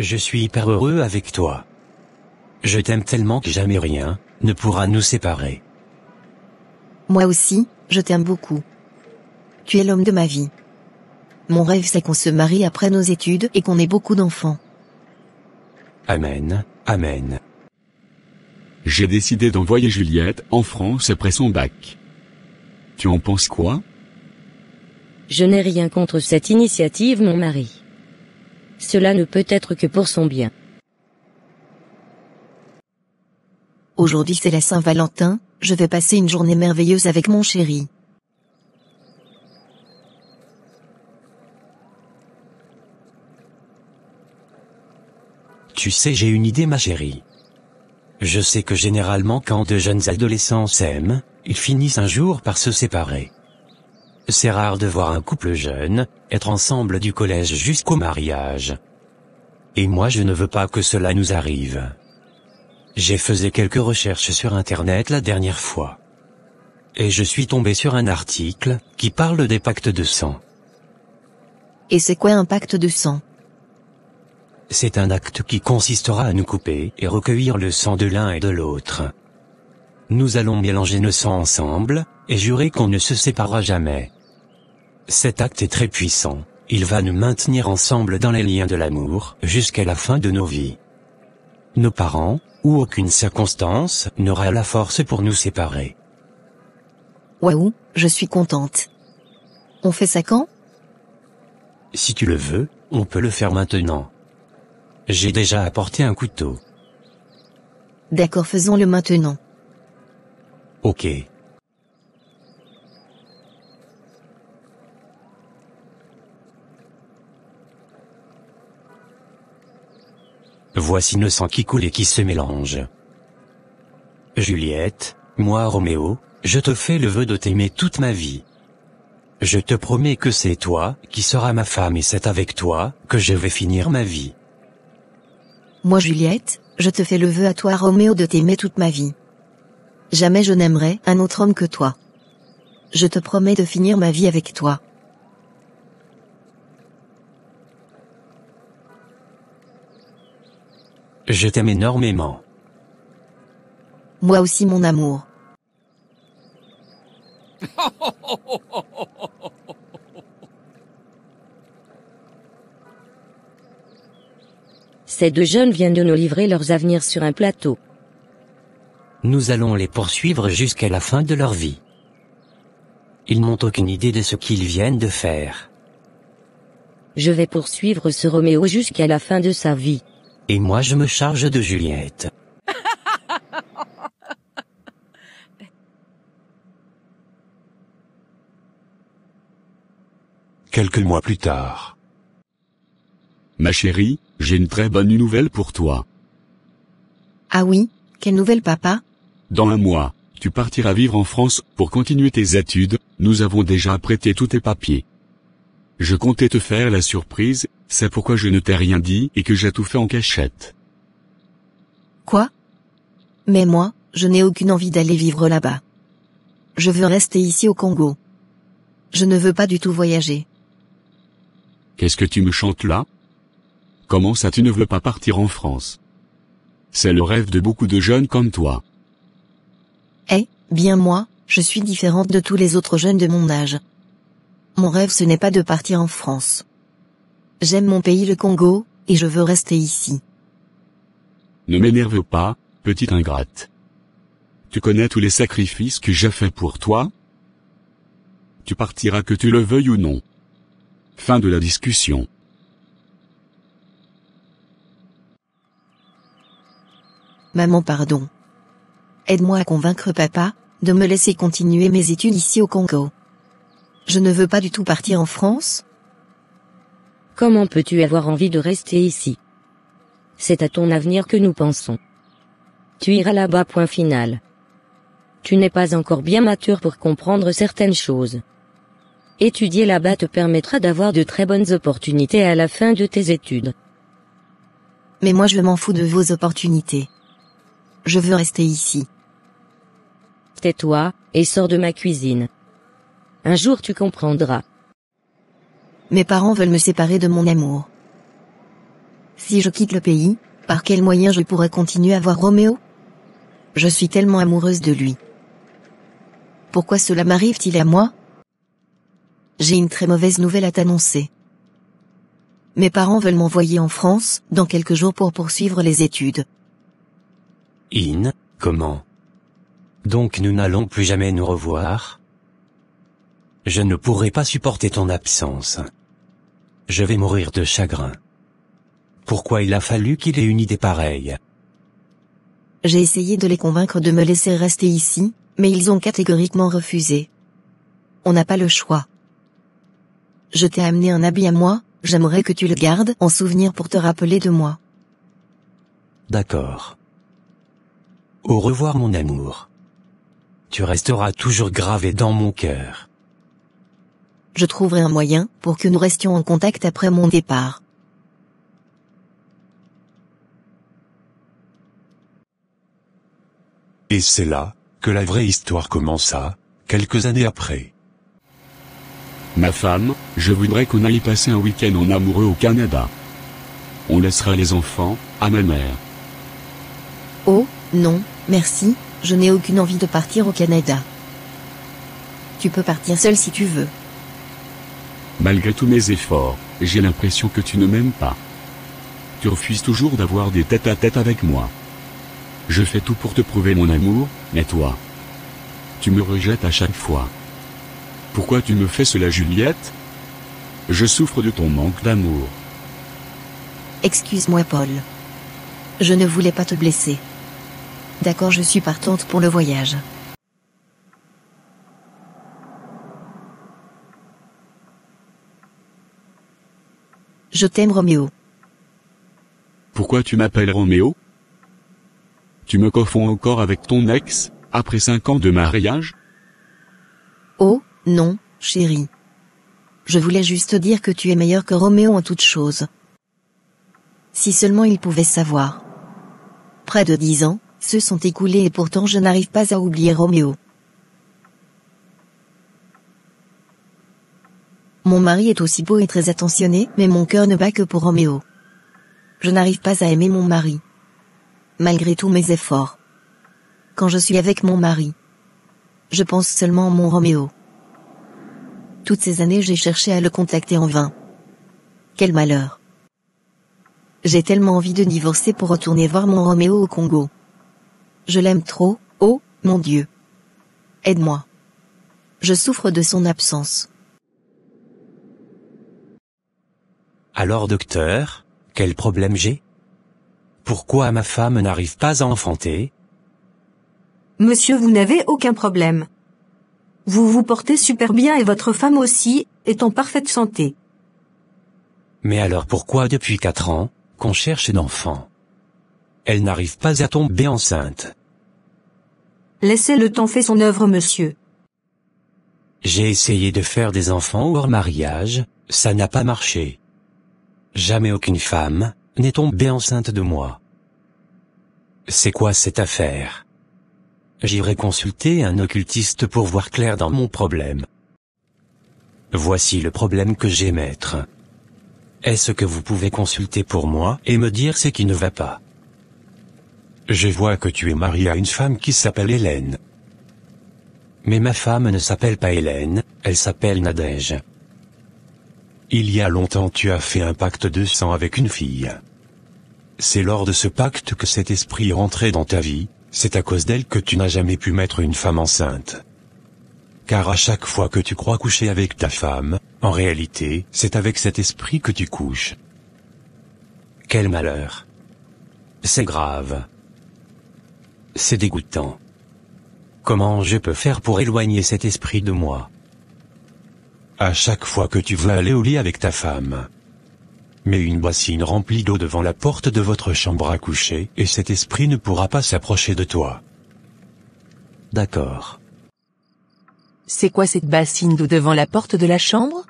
Je suis hyper heureux avec toi. Je t'aime tellement que jamais rien ne pourra nous séparer. Moi aussi, je t'aime beaucoup. Tu es l'homme de ma vie. Mon rêve c'est qu'on se marie après nos études et qu'on ait beaucoup d'enfants. Amen, Amen. J'ai décidé d'envoyer Juliette en France après son bac. Tu en penses quoi Je n'ai rien contre cette initiative mon mari. Cela ne peut être que pour son bien. Aujourd'hui c'est la Saint-Valentin, je vais passer une journée merveilleuse avec mon chéri. Tu sais, j'ai une idée ma chérie. Je sais que généralement quand deux jeunes adolescents s'aiment, ils finissent un jour par se séparer. C'est rare de voir un couple jeune, être ensemble du collège jusqu'au mariage. Et moi je ne veux pas que cela nous arrive. J'ai fait quelques recherches sur internet la dernière fois. Et je suis tombé sur un article, qui parle des pactes de sang. Et c'est quoi un pacte de sang C'est un acte qui consistera à nous couper et recueillir le sang de l'un et de l'autre. Nous allons mélanger nos sangs ensemble, et jurer qu'on ne se séparera jamais. Cet acte est très puissant, il va nous maintenir ensemble dans les liens de l'amour jusqu'à la fin de nos vies. Nos parents, ou aucune circonstance, n'aura la force pour nous séparer. Waouh, je suis contente. On fait ça quand Si tu le veux, on peut le faire maintenant. J'ai déjà apporté un couteau. D'accord, faisons-le maintenant. Ok. voici nos sangs qui coulent et qui se mélangent. Juliette, moi Roméo, je te fais le vœu de t'aimer toute ma vie. Je te promets que c'est toi qui sera ma femme et c'est avec toi que je vais finir ma vie. Moi Juliette, je te fais le vœu à toi Roméo de t'aimer toute ma vie. Jamais je n'aimerai un autre homme que toi. Je te promets de finir ma vie avec toi. Je t'aime énormément. Moi aussi mon amour. Ces deux jeunes viennent de nous livrer leurs avenirs sur un plateau. Nous allons les poursuivre jusqu'à la fin de leur vie. Ils n'ont aucune idée de ce qu'ils viennent de faire. Je vais poursuivre ce Roméo jusqu'à la fin de sa vie. Et moi je me charge de Juliette. Quelques mois plus tard. Ma chérie, j'ai une très bonne nouvelle pour toi. Ah oui, quelle nouvelle papa Dans un mois, tu partiras vivre en France pour continuer tes études, nous avons déjà prêté tous tes papiers. Je comptais te faire la surprise c'est pourquoi je ne t'ai rien dit et que j'ai tout fait en cachette. Quoi Mais moi, je n'ai aucune envie d'aller vivre là-bas. Je veux rester ici au Congo. Je ne veux pas du tout voyager. Qu'est-ce que tu me chantes là Comment ça tu ne veux pas partir en France C'est le rêve de beaucoup de jeunes comme toi. Eh, bien moi, je suis différente de tous les autres jeunes de mon âge. Mon rêve ce n'est pas de partir en France. J'aime mon pays le Congo, et je veux rester ici. Ne m'énerve pas, petite ingrate. Tu connais tous les sacrifices que j'ai faits pour toi Tu partiras que tu le veuilles ou non. Fin de la discussion. Maman pardon. Aide-moi à convaincre papa, de me laisser continuer mes études ici au Congo. Je ne veux pas du tout partir en France, Comment peux-tu avoir envie de rester ici C'est à ton avenir que nous pensons. Tu iras là-bas point final. Tu n'es pas encore bien mature pour comprendre certaines choses. Étudier là-bas te permettra d'avoir de très bonnes opportunités à la fin de tes études. Mais moi je m'en fous de vos opportunités. Je veux rester ici. Tais-toi, et sors de ma cuisine. Un jour tu comprendras. Mes parents veulent me séparer de mon amour. Si je quitte le pays, par quel moyen je pourrais continuer à voir Roméo Je suis tellement amoureuse de lui. Pourquoi cela m'arrive-t-il à moi J'ai une très mauvaise nouvelle à t'annoncer. Mes parents veulent m'envoyer en France dans quelques jours pour poursuivre les études. In, comment Donc nous n'allons plus jamais nous revoir je ne pourrai pas supporter ton absence. Je vais mourir de chagrin. Pourquoi il a fallu qu'il ait une idée pareille J'ai essayé de les convaincre de me laisser rester ici, mais ils ont catégoriquement refusé. On n'a pas le choix. Je t'ai amené un habit à moi, j'aimerais que tu le gardes en souvenir pour te rappeler de moi. D'accord. Au revoir mon amour. Tu resteras toujours gravé dans mon cœur je trouverai un moyen pour que nous restions en contact après mon départ. Et c'est là que la vraie histoire commença, quelques années après. Ma femme, je voudrais qu'on aille passer un week-end en amoureux au Canada. On laissera les enfants, à ma mère. Oh, non, merci, je n'ai aucune envie de partir au Canada. Tu peux partir seul si tu veux. Malgré tous mes efforts, j'ai l'impression que tu ne m'aimes pas. Tu refuses toujours d'avoir des tête à tête avec moi. Je fais tout pour te prouver mon amour, mais toi, tu me rejettes à chaque fois. Pourquoi tu me fais cela, Juliette Je souffre de ton manque d'amour. Excuse-moi, Paul. Je ne voulais pas te blesser. D'accord, je suis partante pour le voyage. Je t'aime Roméo. Pourquoi tu m'appelles Roméo Tu me confonds encore avec ton ex, après cinq ans de mariage Oh, non, chérie. Je voulais juste dire que tu es meilleur que Roméo en toutes choses. Si seulement il pouvait savoir. Près de dix ans, se sont écoulés et pourtant je n'arrive pas à oublier Roméo. Mon mari est aussi beau et très attentionné, mais mon cœur ne bat que pour Roméo. Je n'arrive pas à aimer mon mari. Malgré tous mes efforts. Quand je suis avec mon mari. Je pense seulement à mon Roméo. Toutes ces années j'ai cherché à le contacter en vain. Quel malheur. J'ai tellement envie de divorcer pour retourner voir mon Roméo au Congo. Je l'aime trop, oh, mon Dieu. Aide-moi. Je souffre de son absence. Alors docteur, quel problème j'ai Pourquoi ma femme n'arrive pas à enfanter Monsieur, vous n'avez aucun problème. Vous vous portez super bien et votre femme aussi est en parfaite santé. Mais alors pourquoi depuis quatre ans qu'on cherche enfant? Elle n'arrive pas à tomber enceinte. Laissez le temps faire son œuvre, monsieur. J'ai essayé de faire des enfants hors mariage, ça n'a pas marché. Jamais aucune femme n'est tombée enceinte de moi. C'est quoi cette affaire J'irai consulter un occultiste pour voir clair dans mon problème. Voici le problème que j'ai maître. Est-ce que vous pouvez consulter pour moi et me dire ce qui ne va pas Je vois que tu es marié à une femme qui s'appelle Hélène. Mais ma femme ne s'appelle pas Hélène, elle s'appelle Nadège. Il y a longtemps tu as fait un pacte de sang avec une fille. C'est lors de ce pacte que cet esprit est rentré dans ta vie, c'est à cause d'elle que tu n'as jamais pu mettre une femme enceinte. Car à chaque fois que tu crois coucher avec ta femme, en réalité, c'est avec cet esprit que tu couches. Quel malheur. C'est grave. C'est dégoûtant. Comment je peux faire pour éloigner cet esprit de moi à chaque fois que tu veux aller au lit avec ta femme. Mets une bassine remplie d'eau devant la porte de votre chambre à coucher, et cet esprit ne pourra pas s'approcher de toi. D'accord. C'est quoi cette bassine d'eau devant la porte de la chambre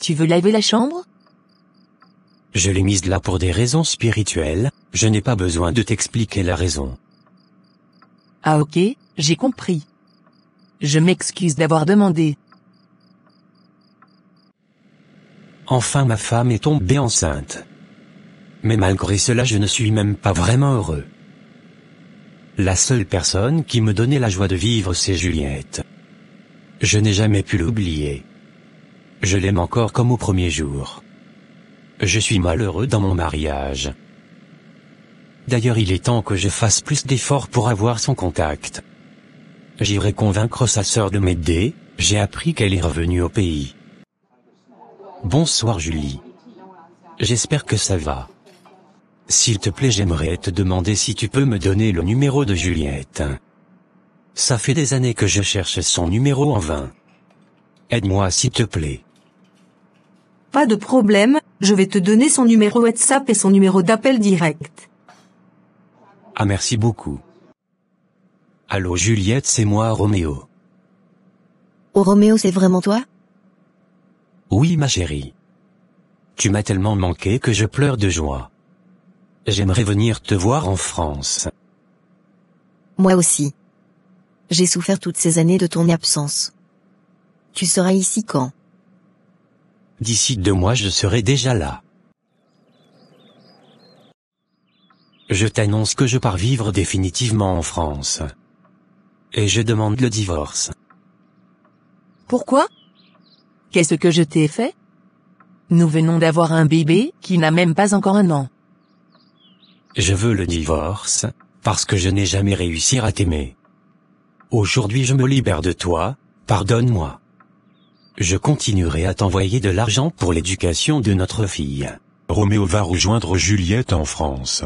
Tu veux laver la chambre Je l'ai mise là pour des raisons spirituelles, je n'ai pas besoin de t'expliquer la raison. Ah ok, j'ai compris. Je m'excuse d'avoir demandé. Enfin ma femme est tombée enceinte. Mais malgré cela je ne suis même pas vraiment heureux. La seule personne qui me donnait la joie de vivre c'est Juliette. Je n'ai jamais pu l'oublier. Je l'aime encore comme au premier jour. Je suis malheureux dans mon mariage. D'ailleurs il est temps que je fasse plus d'efforts pour avoir son contact. J'irai convaincre sa sœur de m'aider, j'ai appris qu'elle est revenue au pays. Bonsoir Julie. J'espère que ça va. S'il te plaît, j'aimerais te demander si tu peux me donner le numéro de Juliette. Ça fait des années que je cherche son numéro en vain. Aide-moi s'il te plaît. Pas de problème, je vais te donner son numéro WhatsApp et son numéro d'appel direct. Ah merci beaucoup. Allô Juliette, c'est moi Roméo. Oh Roméo, c'est vraiment toi oui ma chérie. Tu m'as tellement manqué que je pleure de joie. J'aimerais venir te voir en France. Moi aussi. J'ai souffert toutes ces années de ton absence. Tu seras ici quand D'ici deux mois je serai déjà là. Je t'annonce que je pars vivre définitivement en France. Et je demande le divorce. Pourquoi Qu'est-ce que je t'ai fait Nous venons d'avoir un bébé qui n'a même pas encore un an. Je veux le divorce, parce que je n'ai jamais réussi à t'aimer. Aujourd'hui je me libère de toi, pardonne-moi. Je continuerai à t'envoyer de l'argent pour l'éducation de notre fille. Roméo va rejoindre Juliette en France.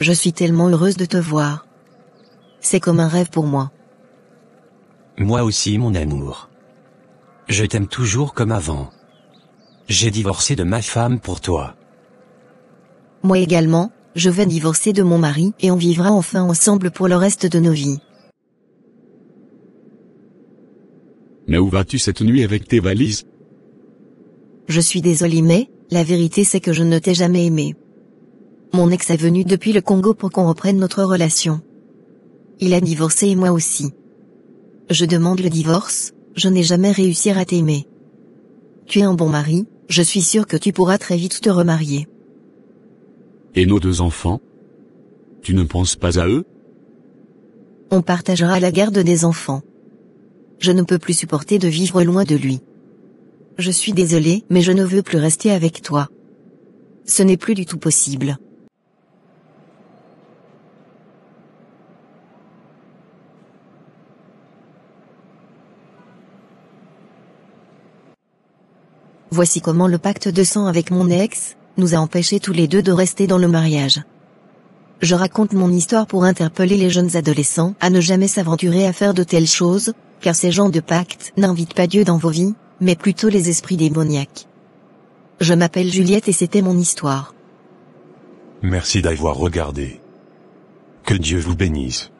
Je suis tellement heureuse de te voir. C'est comme un rêve pour moi. Moi aussi mon amour. Je t'aime toujours comme avant. J'ai divorcé de ma femme pour toi. Moi également, je vais divorcer de mon mari et on vivra enfin ensemble pour le reste de nos vies. Mais où vas-tu cette nuit avec tes valises Je suis désolée mais, la vérité c'est que je ne t'ai jamais aimé. Mon ex est venu depuis le Congo pour qu'on reprenne notre relation. Il a divorcé et moi aussi. Je demande le divorce, je n'ai jamais réussi à t'aimer. Tu es un bon mari, je suis sûre que tu pourras très vite te remarier. Et nos deux enfants Tu ne penses pas à eux On partagera la garde des enfants. Je ne peux plus supporter de vivre loin de lui. Je suis désolée, mais je ne veux plus rester avec toi. Ce n'est plus du tout possible. Voici comment le pacte de sang avec mon ex, nous a empêchés tous les deux de rester dans le mariage. Je raconte mon histoire pour interpeller les jeunes adolescents à ne jamais s'aventurer à faire de telles choses, car ces gens de pacte n'invitent pas Dieu dans vos vies, mais plutôt les esprits démoniaques. Je m'appelle Juliette et c'était mon histoire. Merci d'avoir regardé. Que Dieu vous bénisse.